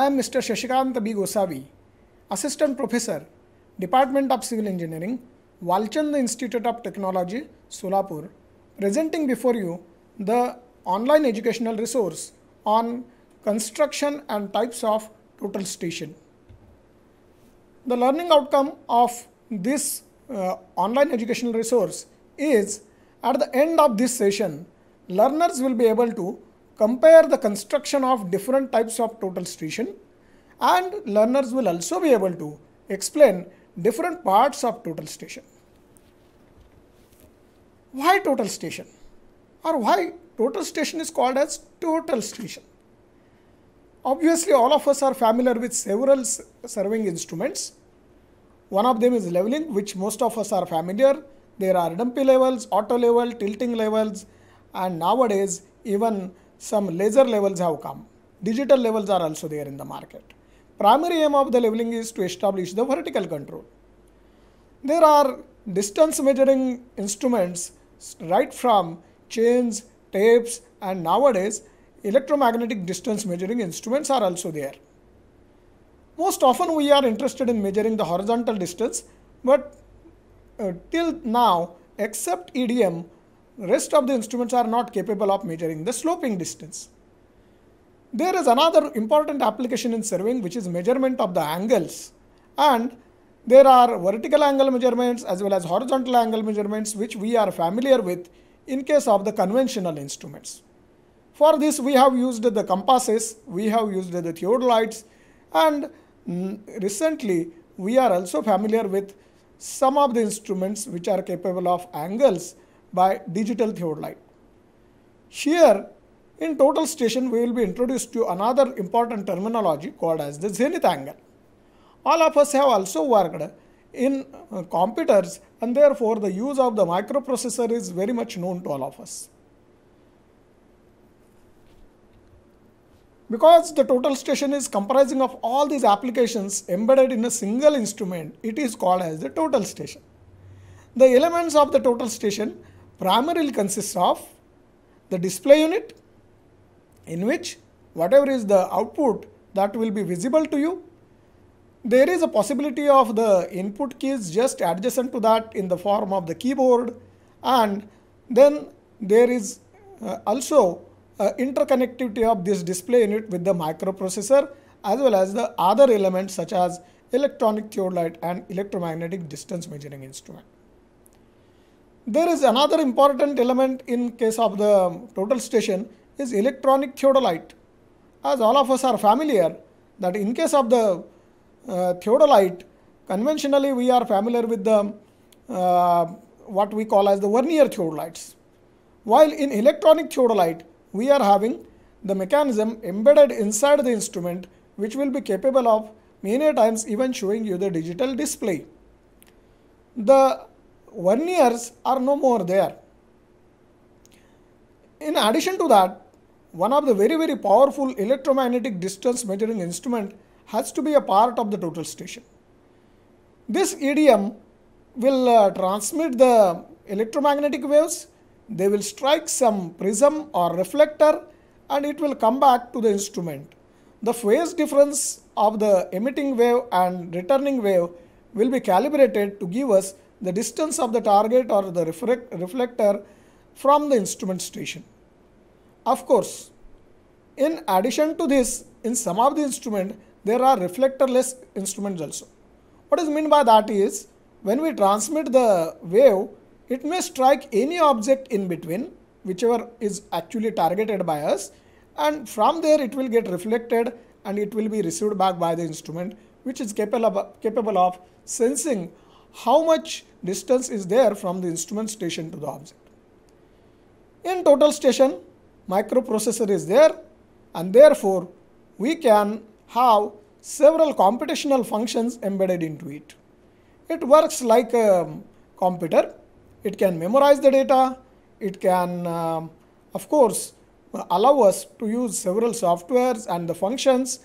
I am Mr. Shashikant B. Gosavi, Assistant Professor, Department of Civil Engineering, Walchand Institute of Technology, Solapur, presenting before you the online educational resource on construction and types of total station. The learning outcome of this uh, online educational resource is at the end of this session, learners will be able to compare the construction of different types of total station and learners will also be able to explain different parts of total station. Why total station or why total station is called as total station? Obviously, all of us are familiar with several serving instruments. One of them is leveling, which most of us are familiar. There are dumpy levels, auto level, tilting levels, and nowadays even some laser levels have come. Digital levels are also there in the market. Primary aim of the leveling is to establish the vertical control. There are distance measuring instruments right from chains, tapes and nowadays electromagnetic distance measuring instruments are also there. Most often we are interested in measuring the horizontal distance but uh, till now except EDM rest of the instruments are not capable of measuring the sloping distance. There is another important application in surveying which is measurement of the angles and there are vertical angle measurements as well as horizontal angle measurements which we are familiar with in case of the conventional instruments. For this we have used the compasses, we have used the theodolites and mm, recently we are also familiar with some of the instruments which are capable of angles by digital theodolite. Here in total station we will be introduced to another important terminology called as the zenith angle. All of us have also worked in uh, computers and therefore the use of the microprocessor is very much known to all of us. Because the total station is comprising of all these applications embedded in a single instrument, it is called as the total station. The elements of the total station primarily consists of the display unit in which whatever is the output that will be visible to you. There is a possibility of the input keys just adjacent to that in the form of the keyboard and then there is uh, also uh, interconnectivity of this display unit with the microprocessor as well as the other elements such as electronic theodolite and electromagnetic distance measuring instrument. There is another important element in case of the total station is electronic theodolite. As all of us are familiar that in case of the uh, theodolite, conventionally we are familiar with the uh, what we call as the vernier theodolites. While in electronic theodolite, we are having the mechanism embedded inside the instrument which will be capable of many times even showing you the digital display. The one years are no more there. In addition to that, one of the very very powerful electromagnetic distance measuring instrument has to be a part of the total station. This EDM will uh, transmit the electromagnetic waves, they will strike some prism or reflector and it will come back to the instrument. The phase difference of the emitting wave and returning wave will be calibrated to give us the distance of the target or the reflector from the instrument station. Of course, in addition to this, in some of the instrument, there are reflectorless instruments also. What is meant by that is, when we transmit the wave, it may strike any object in between, whichever is actually targeted by us, and from there it will get reflected and it will be received back by the instrument, which is capable of, capable of sensing how much distance is there from the instrument station to the object. In total station, microprocessor is there and therefore we can have several computational functions embedded into it. It works like a um, computer. It can memorize the data. It can, um, of course, allow us to use several softwares and the functions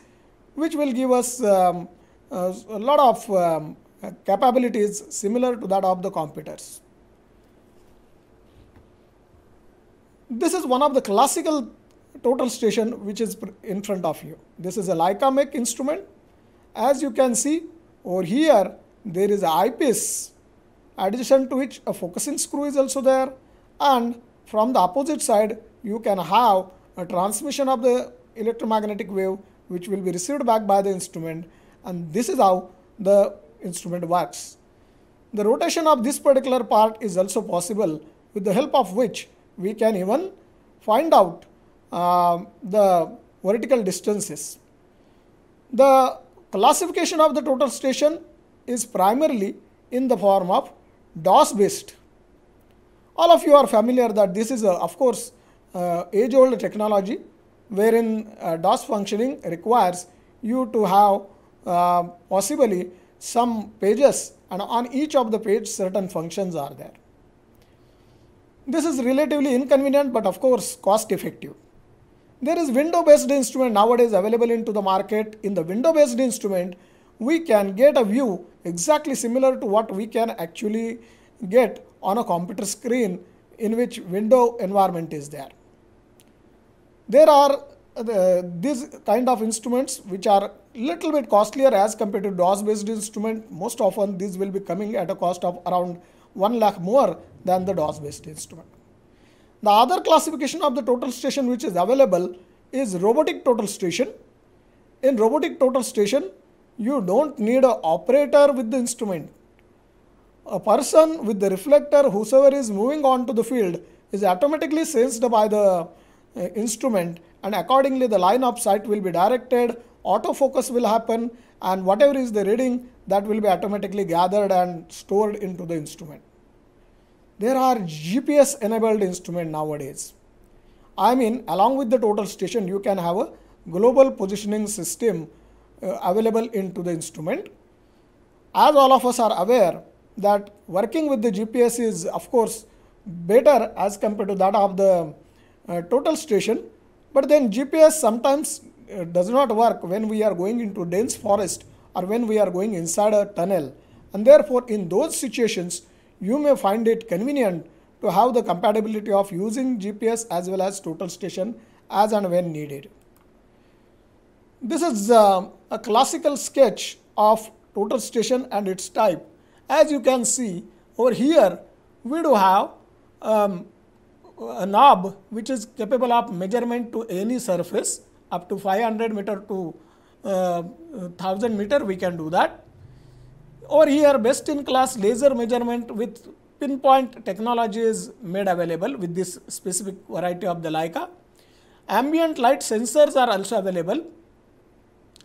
which will give us um, uh, a lot of um, uh, capabilities similar to that of the computers. This is one of the classical total station which is in front of you. This is a Leica MEC instrument. As you can see over here there is an eyepiece addition to which a focusing screw is also there and from the opposite side you can have a transmission of the electromagnetic wave which will be received back by the instrument and this is how the instrument works. The rotation of this particular part is also possible with the help of which we can even find out uh, the vertical distances. The classification of the total station is primarily in the form of DOS based. All of you are familiar that this is a, uh, of course uh, age old technology wherein uh, DOS functioning requires you to have uh, possibly some pages and on each of the page certain functions are there. This is relatively inconvenient but of course cost effective. There is window based instrument nowadays available into the market. In the window based instrument, we can get a view exactly similar to what we can actually get on a computer screen in which window environment is there. There are uh, the, these kind of instruments which are little bit costlier as compared to DOS based instrument. Most often these will be coming at a cost of around 1 lakh more than the DOS based instrument. The other classification of the total station which is available is robotic total station. In robotic total station, you don't need an operator with the instrument. A person with the reflector, whosoever is moving on to the field, is automatically sensed by the uh, instrument and accordingly the line of sight will be directed autofocus will happen and whatever is the reading that will be automatically gathered and stored into the instrument. There are GPS enabled instrument nowadays. I mean along with the total station you can have a global positioning system uh, available into the instrument. As all of us are aware that working with the GPS is of course better as compared to that of the uh, total station but then GPS sometimes uh, does not work when we are going into dense forest or when we are going inside a tunnel. And therefore, in those situations, you may find it convenient to have the compatibility of using GPS as well as total station as and when needed. This is uh, a classical sketch of total station and its type. As you can see over here, we do have um, a knob which is capable of measurement to any surface up to 500 meter to uh, 1000 meter we can do that or here best in class laser measurement with pinpoint technology is made available with this specific variety of the Leica. Ambient light sensors are also available.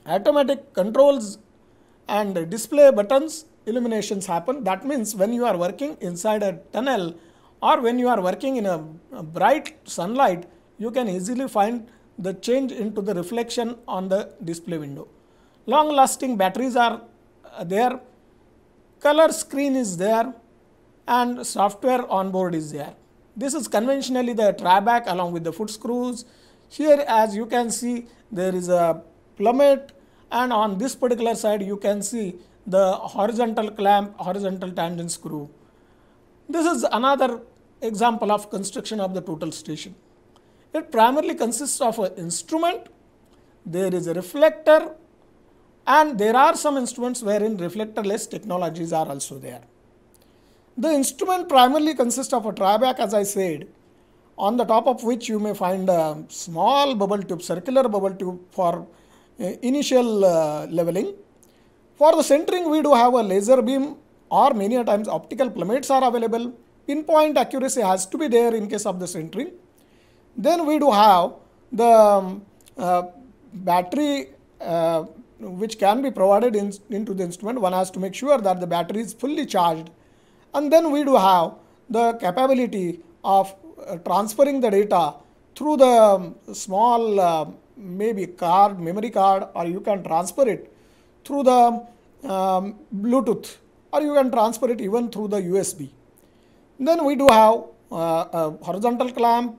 Automatic controls and display buttons illuminations happen. That means when you are working inside a tunnel or when you are working in a bright sunlight, you can easily find the change into the reflection on the display window. Long lasting batteries are uh, there, color screen is there and software on board is there. This is conventionally the tri-back along with the foot screws. Here as you can see there is a plummet and on this particular side you can see the horizontal clamp, horizontal tangent screw. This is another example of construction of the total station. It primarily consists of an instrument, there is a reflector and there are some instruments wherein reflectorless technologies are also there. The instrument primarily consists of a triback as I said on the top of which you may find a small bubble tube, circular bubble tube for uh, initial uh, leveling. For the centering we do have a laser beam or many a times optical plummets are available. Pinpoint accuracy has to be there in case of the centering then we do have the um, uh, battery uh, which can be provided in, into the instrument. One has to make sure that the battery is fully charged. And then we do have the capability of uh, transferring the data through the um, small uh, maybe card, memory card or you can transfer it through the um, Bluetooth or you can transfer it even through the USB. Then we do have uh, a horizontal clamp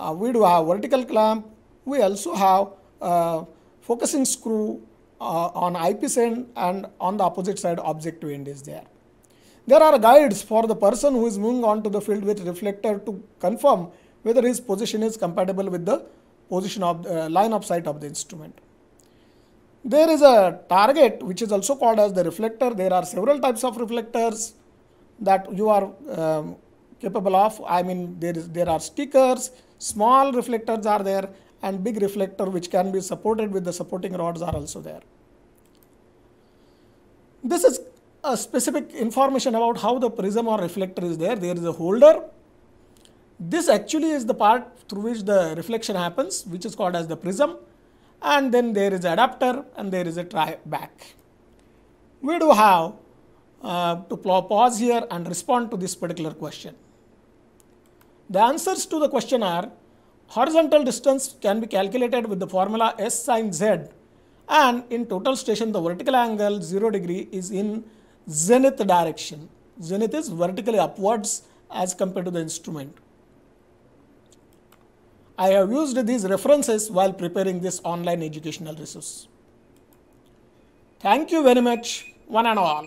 uh, we do have vertical clamp. We also have uh, focusing screw uh, on eyepiece end and on the opposite side objective end is there. There are guides for the person who is moving onto the field with reflector to confirm whether his position is compatible with the position of uh, line of sight of the instrument. There is a target which is also called as the reflector. There are several types of reflectors that you are um, capable of. I mean, there is there are stickers, Small reflectors are there and big reflector which can be supported with the supporting rods are also there. This is a specific information about how the prism or reflector is there. There is a holder. This actually is the part through which the reflection happens which is called as the prism and then there is adapter and there is a try back. We do have uh, to pause here and respond to this particular question. The answers to the question are horizontal distance can be calculated with the formula S sin Z and in total station the vertical angle 0 degree is in zenith direction. Zenith is vertically upwards as compared to the instrument. I have used these references while preparing this online educational resource. Thank you very much one and all.